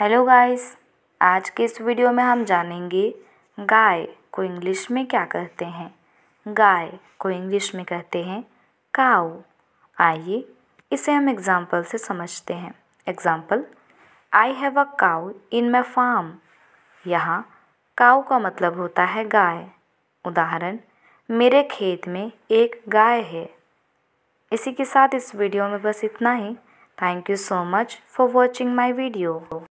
hello guys आज के इस वीडियो में हम जानेंगे गाय को इंग्लिश में क्या कहते हैं गाय को इंग्लिश में कहते हैं काऊ आइए इसे हम एग्ज़ाम्पल से समझते हैं example I have a cow in my farm यहाँ काऊ का मतलब होता है गाय उदाहरण मेरे खेत में एक गाय है इसी के साथ इस वीडियो में बस इतना ही thank you so much for watching my video